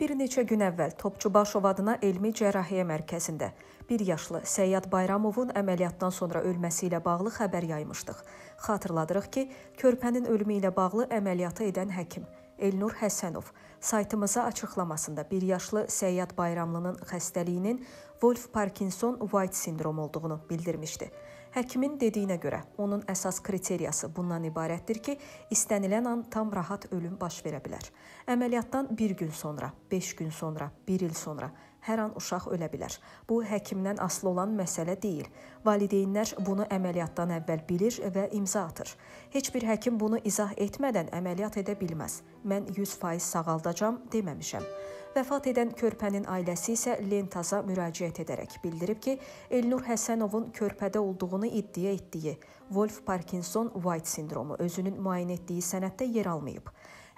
Bir neçə gün əvvəl Topçubaşov adına Elmi Cərrahiyyə Mərkəzində bir yaşlı Səyyad Bayramovun əməliyyatdan sonra ölməsi ilə bağlı xəbər yaymışdıq. Xatırladırıq ki, körpənin ölümü ilə bağlı əməliyyatı edən həkim Elnur Həsənov saytımıza açıqlamasında bir yaşlı Səyyad Bayramlının xəstəliyinin Wolf Parkinson White sindromu olduğunu bildirmişdi. Həkimin dediyinə görə onun əsas kriteriyası bundan ibarətdir ki, istənilən an tam rahat ölüm baş verə bilər. Əməliyyatdan 1 gün sonra, 5 gün sonra, 1 il sonra Hər an uşaq ölə bilər. Bu həkimdən asılı olan məsələ deyil. Valideynlər bunu əməliyyatdan əvvəl bilir və imza atır. Heç bir həkim bunu izah etmədən əməliyyat edə bilməz. Mən 100% sağaldacam deməmişəm. Vəfat edən körpənin ailəsi isə Lentaza müraciət edərək bildirib ki, Elnur Həsənovun körpədə olduğunu iddia etdiyi Wolf Parkinson-White sindromu özünün müayinə etdiyi sənəddə yer almayıb.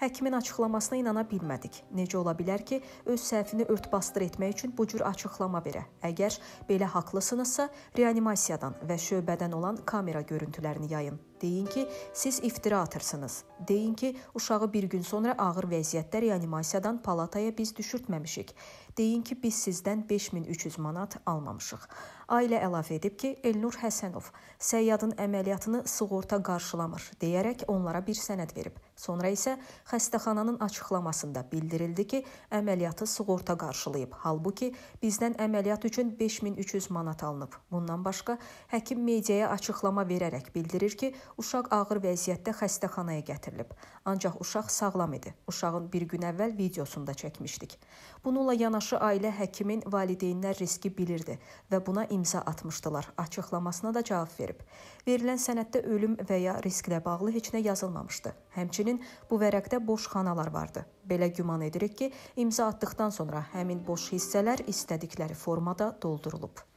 Həkimin açıqlamasına inana bilmədik. Necə ola bilər ki, öz səhvini örtbasdır etmək üçün bu cür açıqlama verə? Əgər belə haqlısınızsa, reanimatordan və şöbədən olan kamera görüntülərini yayın. Deyin ki, siz iftira atırsınız. Deyin ki, uşağı bir gün sonra ağır vəziyyətdə reanimasiyadan palataya biz düşürtməmişik. Deyin ki, biz sizdən 5300 manat almamışıq. Ailə əlavə edib ki, Elnur Həsənov Səyyadın əməliyyatını sığorta qarşılamır deyərək onlara bir sənəd verib. Sonra isə xəstəxananın açıqlamasında bildirildi ki, əməliyyatı sığorta qarşılayıb. Halbuki bizdən əməliyyat üçün 5300 manat alınıb. Bundan başqa həkim mediaya açıqlama verərək bildirir ki, Uşaq ağır vəziyyətdə xəstəxanaya gətirilib. Ancaq uşaq sağlam idi. Uşağın bir gün əvvəl videosunu da çəkmişdik. Bununla yanaşı ailə həkimin valideynlər riski bilirdi və buna imza atmışdılar. Açıqlamasına da cavab verib. Verilən sənəddə ölüm və ya risklə bağlı heç nə yazılmamışdı. Həmçinin bu vərəqdə boş xanalar vardı. Belə güman edirik ki, imza atdıqdan sonra həmin boş hissələr istədikləri formada doldurulub.